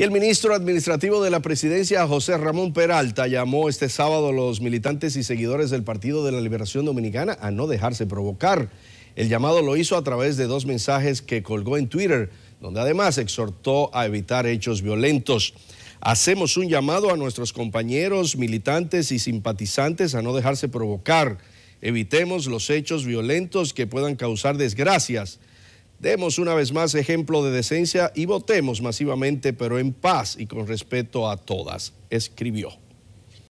Y el ministro administrativo de la presidencia, José Ramón Peralta, llamó este sábado a los militantes y seguidores del Partido de la Liberación Dominicana a no dejarse provocar. El llamado lo hizo a través de dos mensajes que colgó en Twitter, donde además exhortó a evitar hechos violentos. Hacemos un llamado a nuestros compañeros, militantes y simpatizantes a no dejarse provocar. Evitemos los hechos violentos que puedan causar desgracias Demos una vez más ejemplo de decencia y votemos masivamente, pero en paz y con respeto a todas, escribió.